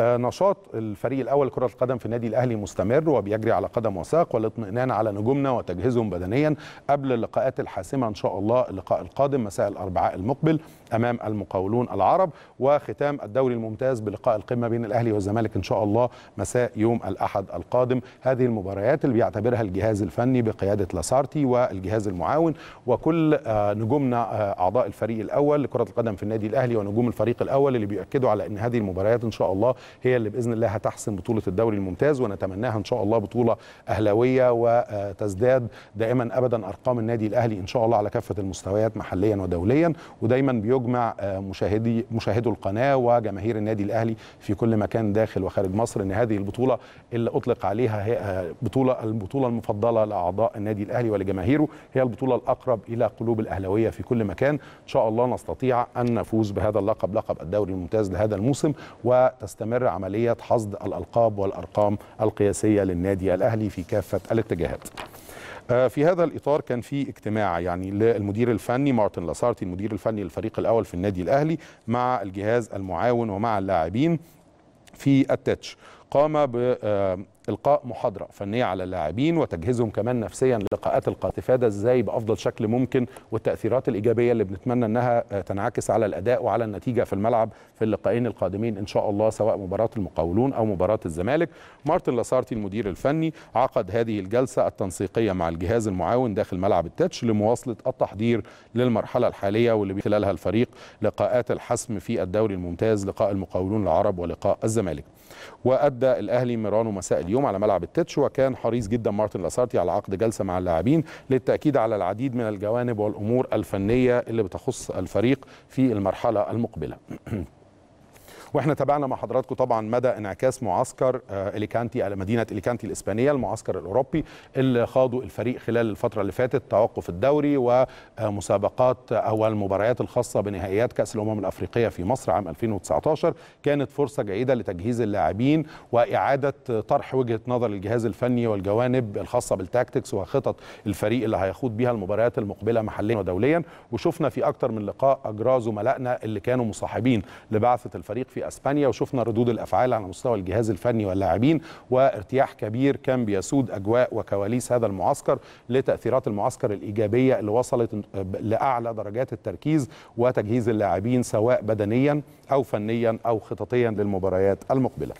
آه، نشاط الفريق الاول كره القدم في النادي الاهلي مستمر وبيجري على قدم وساق والاطمئنان على نجومنا وتجهيزهم بدنيا قبل اللقاءات الحاسمه ان شاء الله اللقاء القادم مساء الاربعاء المقبل امام المقاولون العرب وختام الدوري الممتاز بلقاء القمه بين الاهلي والزمالك ان شاء الله مساء يوم الاحد القادم هذه المباريات اللي بيعتبرها الجهاز الفني بقياده لاسارتي والجهاز المعاون وكل آه، نجومنا آه، اعضاء الفريق الاول لكره القدم في النادي الاهلي ونجوم الفريق الاول اللي بيؤكدوا على ان هذه المباريات ان شاء الله هي اللي باذن الله هتحسم بطوله الدوري الممتاز ونتمناها ان شاء الله بطوله اهلاويه وتزداد دائما ابدا ارقام النادي الاهلي ان شاء الله على كافه المستويات محليا ودوليا ودايما بيجمع آه، مشاهدي مشاهدو القناه وجماهير النادي الاهلي في كل مكان داخل وخارج مصر ان هذه البطوله اللي اطلق عليها هي آه، بطوله البطوله المفضله لاعضاء النادي الاهلي ولجماهيره هي البطوله الاقرب الى قلوب الاهلاويه في كل مكان ان شاء الله نستطيع ان نفوز بهذا اللقب لقب الدوري الممتاز لهذا الموسم وتستمر تستمر عملية حصد الألقاب والأرقام القياسية للنادي الأهلي في كافة الاتجاهات آه، في هذا الإطار كان في اجتماع يعني للمدير الفني مارتن لاسارتي المدير الفني للفريق الأول في النادي الأهلي مع الجهاز المعاون ومع اللاعبين في التتش قام ب آه، القاء محاضره فنيه على اللاعبين وتجهيزهم كمان نفسيا للقاءات القاتفاده ازاي بافضل شكل ممكن والتاثيرات الايجابيه اللي بنتمنى انها تنعكس على الاداء وعلى النتيجه في الملعب في اللقاءين القادمين ان شاء الله سواء مباراه المقاولون او مباراه الزمالك مارتن لاسارتي المدير الفني عقد هذه الجلسه التنسيقيه مع الجهاز المعاون داخل ملعب التتش لمواصله التحضير للمرحله الحاليه واللي خلالها الفريق لقاءات الحسم في الدوري الممتاز لقاء المقاولون العرب ولقاء الزمالك وادى الاهلي ميرانو مساء اليوم اليوم على ملعب التتش وكان حريص جدا مارتن لاسارتي على عقد جلسه مع اللاعبين للتاكيد على العديد من الجوانب والامور الفنيه اللي بتخص الفريق في المرحله المقبله واحنا تابعنا مع حضراتكم طبعا مدى انعكاس معسكر آه، اليكانتي على آه، مدينه اليكانتي الاسبانيه المعسكر الاوروبي اللي خاضه الفريق خلال الفتره اللي فاتت توقف الدوري ومسابقات آه، او المباريات الخاصه بنهائيات كاس الامم الافريقيه في مصر عام 2019 كانت فرصه جيده لتجهيز اللاعبين واعاده طرح وجهه نظر الجهاز الفني والجوانب الخاصه بالتاكتكس وخطط الفريق اللي هيخوض بيها المباريات المقبله محليا ودوليا وشفنا في اكثر من لقاء اجراء زملائنا اللي كانوا مصاحبين لبعثه الفريق في اسبانيا وشفنا ردود الافعال على مستوى الجهاز الفني واللاعبين وارتياح كبير كان بيسود اجواء وكواليس هذا المعسكر لتاثيرات المعسكر الايجابيه اللي وصلت لاعلى درجات التركيز وتجهيز اللاعبين سواء بدنيا او فنيا او خططيا للمباريات المقبله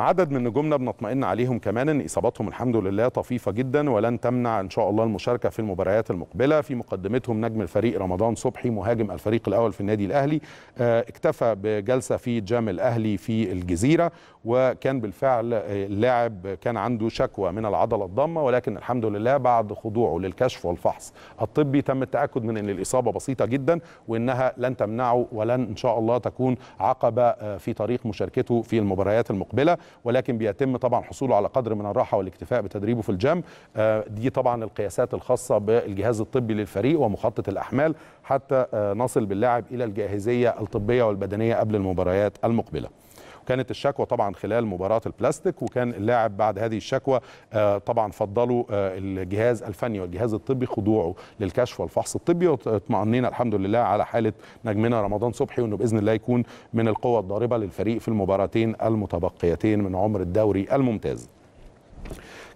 عدد من نجومنا بنطمئن عليهم كمان ان اصاباتهم الحمد لله طفيفه جدا ولن تمنع ان شاء الله المشاركه في المباريات المقبله في مقدمتهم نجم الفريق رمضان صبحي مهاجم الفريق الاول في النادي الاهلي آه، اكتفى بجلسه في جام الاهلي في الجزيره وكان بالفعل آه، اللاعب كان عنده شكوى من العضله الضامه ولكن الحمد لله بعد خضوعه للكشف والفحص الطبي تم التاكد من ان الاصابه بسيطه جدا وانها لن تمنعه ولن ان شاء الله تكون عقبه آه، في طريق مشاركته في المباريات المقبله ولكن بيتم طبعا حصوله على قدر من الراحه والاكتفاء بتدريبه في الجيم آه، دي طبعا القياسات الخاصه بالجهاز الطبي للفريق ومخطط الاحمال حتى آه، نصل باللاعب الى الجاهزيه الطبيه والبدنيه قبل المباريات المقبله كانت الشكوى طبعا خلال مباراة البلاستيك وكان اللاعب بعد هذه الشكوى آه، طبعا فضلوا آه، الجهاز الفني والجهاز الطبي خضوعه للكشف والفحص الطبي واطمأنينا الحمد لله على حالة نجمنا رمضان صبحي وانه باذن الله يكون من القوى الضاربه للفريق في المباراتين المتبقيتين من عمر الدوري الممتاز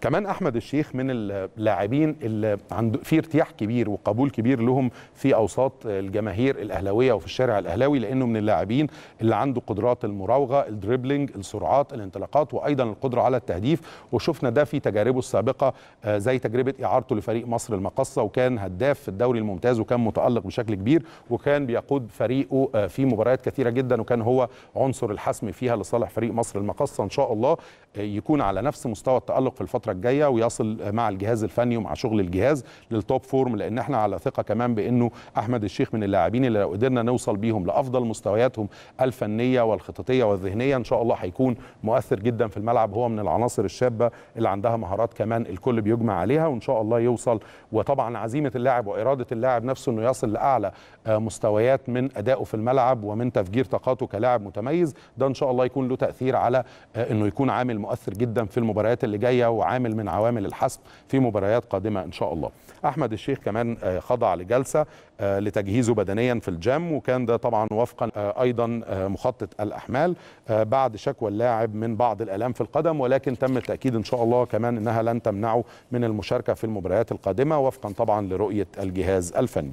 كمان احمد الشيخ من اللاعبين اللي عنده في ارتياح كبير وقبول كبير لهم في اوساط الجماهير الاهلاويه وفي الشارع الاهلاوي لانه من اللاعبين اللي عنده قدرات المراوغه الدريبلينج السرعات الانطلاقات وايضا القدره على التهديف وشفنا ده في تجاربه السابقه آه، زي تجربه اعارته لفريق مصر المقصه وكان هداف في الدوري الممتاز وكان متالق بشكل كبير وكان بيقود فريقه آه، في مباريات كثيره جدا وكان هو عنصر الحسم فيها لصالح فريق مصر المقصه ان شاء الله آه، يكون على نفس مستوى التالق في الفتره الفتره الجايه ويصل مع الجهاز الفني ومع شغل الجهاز للتوب فورم لان احنا على ثقه كمان بانه احمد الشيخ من اللاعبين اللي لو قدرنا نوصل بيهم لافضل مستوياتهم الفنيه والخططيه والذهنيه ان شاء الله هيكون مؤثر جدا في الملعب هو من العناصر الشابه اللي عندها مهارات كمان الكل بيجمع عليها وان شاء الله يوصل وطبعا عزيمه اللاعب واراده اللاعب نفسه انه يصل لاعلى آه، مستويات من ادائه في الملعب ومن تفجير طاقاته كلاعب متميز ده ان شاء الله يكون له تاثير على آه، انه يكون عامل مؤثر جدا في المباريات اللي جايه وعامل عامل من عوامل الحسم في مباريات قادمه ان شاء الله. احمد الشيخ كمان آه، خضع لجلسه آه، لتجهيزه بدنيا في الجيم وكان ده طبعا وفقا آه، ايضا مخطط الاحمال بعد شكوى اللاعب من بعض الالام في القدم ولكن تم التاكيد ان شاء الله كمان انها لن تمنعه من المشاركه في المباريات القادمه وفقا طبعا لرؤيه الجهاز الفني.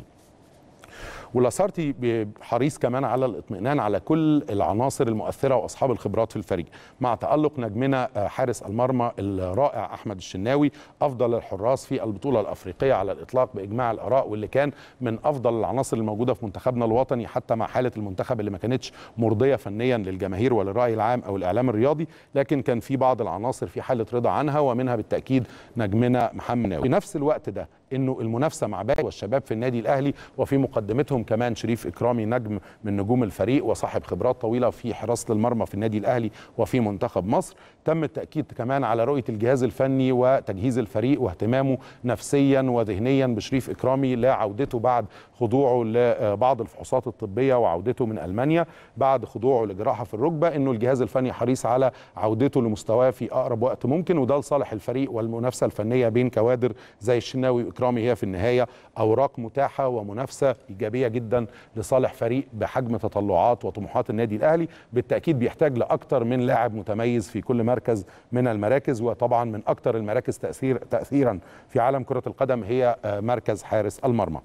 ولاسارتي حريص كمان على الاطمئنان على كل العناصر المؤثره واصحاب الخبرات في الفريق مع تالق نجمنا آه، حارس المرمى الرائع احمد الشناوي افضل الحراس في البطوله الافريقيه على الاطلاق باجماع الاراء واللي كان من افضل العناصر الموجوده في منتخبنا الوطني حتى مع حاله المنتخب اللي ما كانتش مرضيه فنيا للجماهير وللراي العام او الاعلام الرياضي لكن كان في بعض العناصر في حاله رضا عنها ومنها بالتاكيد نجمنا محمد ناوي في نفس الوقت ده انه المنافسه مع باقي والشباب في النادي الاهلي وفي مقدمتهم كمان شريف اكرامي نجم من نجوم الفريق وصاحب خبرات طويله في حراسه المرمى في النادي الاهلي وفي منتخب مصر تم التاكيد كمان على رؤيه الجهاز الفني وتجهيز الفريق واهتمامه نفسيا وذهنيا بشريف اكرامي لعودته بعد خضوعه لبعض الفحوصات الطبيه وعودته من المانيا بعد خضوعه لجراحه في الركبه انه الجهاز الفني حريص على عودته لمستواه في اقرب وقت ممكن وده لصالح الفريق والمنافسه الفنيه بين كوادر زي الشناوي اكرامي هي في النهايه اوراق متاحه ومنافسه ايجابيه جدا لصالح فريق بحجم تطلعات وطموحات النادي الاهلي بالتاكيد بيحتاج لاكثر من لاعب متميز في كل مركز من المراكز وطبعا من اكثر المراكز تاثير تاثيرا في عالم كره القدم هي آه، مركز حارس المرمى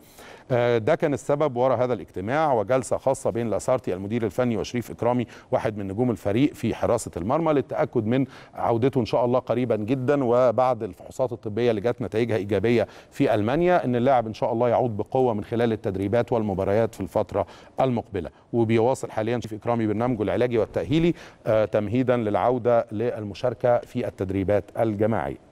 آه، ده كان السبب وراء هذا الاجتماع وجلسه خاصه بين لاسارتي المدير الفني وشريف اكرامي واحد من نجوم الفريق في حراسه المرمى للتاكد من عودته ان شاء الله قريبا جدا وبعد الفحوصات الطبيه اللي جت نتائجها ايجابيه في في المانيا ان اللاعب ان شاء الله يعود بقوه من خلال التدريبات والمباريات في الفتره المقبله وبيواصل حاليا في اكرامي برنامجه العلاجي والتاهيلي آه، تمهيدا للعوده للمشاركه في التدريبات الجماعيه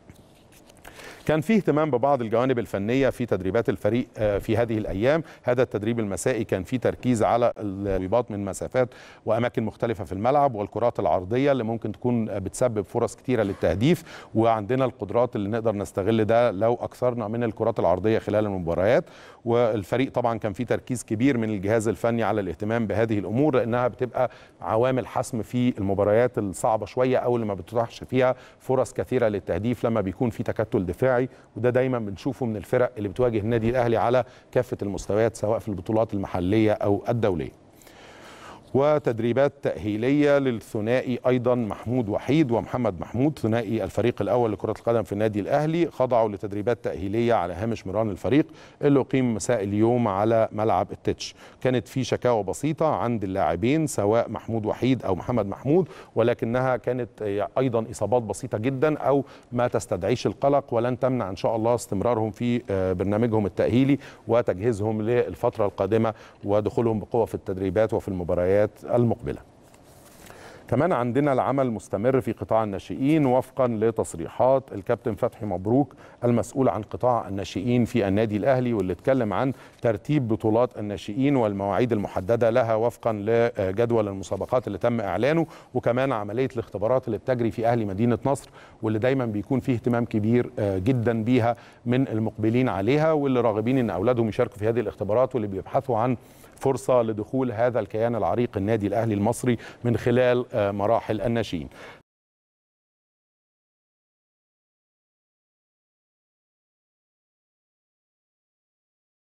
كان فيه اهتمام ببعض الجوانب الفنيه في تدريبات الفريق آه، في هذه الايام هذا التدريب المسائي كان فيه تركيز على الضربات من مسافات واماكن مختلفه في الملعب والكرات العرضيه اللي ممكن تكون بتسبب فرص كثيره للتهديف وعندنا القدرات اللي نقدر نستغل ده لو اكثرنا من الكرات العرضيه خلال المباريات والفريق طبعا كان فيه تركيز كبير من الجهاز الفني على الاهتمام بهذه الامور لانها بتبقى عوامل حسم في المباريات الصعبه شويه او اللي ما بتتاحش فيها فرص كثيره للتهديف لما بيكون في تكتل دفاعي الدفاعي وده دايما بنشوفه من الفرق اللي بتواجه النادي الاهلي على كافه المستويات سواء في البطولات المحليه او الدوليه وتدريبات تأهيلية للثنائي أيضا محمود وحيد ومحمد محمود ثنائي الفريق الأول لكرة القدم في النادي الأهلي خضعوا لتدريبات تأهيلية على هامش مران الفريق اللي أقيم مساء اليوم على ملعب التتش كانت في شكاوى بسيطة عند اللاعبين سواء محمود وحيد أو محمد محمود ولكنها كانت أيضا إصابات بسيطة جدا أو ما تستدعيش القلق ولن تمنع إن شاء الله استمرارهم في آه، برنامجهم التأهيلي وتجهيزهم للفترة القادمة ودخولهم بقوة في التدريبات وفي المباريات المباريات المقبله كمان عندنا العمل مستمر في قطاع الناشئين وفقا لتصريحات الكابتن فتحي مبروك المسؤول عن قطاع الناشئين في النادي الاهلي واللي اتكلم عن ترتيب بطولات الناشئين والمواعيد المحدده لها وفقا لجدول المسابقات اللي تم اعلانه وكمان عمليه الاختبارات اللي بتجري في اهلي مدينه نصر واللي دايما بيكون فيه اهتمام كبير آه، جدا بيها من المقبلين عليها واللي راغبين ان اولادهم يشاركوا في هذه الاختبارات واللي بيبحثوا عن فرصة لدخول هذا الكيان العريق النادي الأهلي المصري من خلال آه، مراحل الناشئين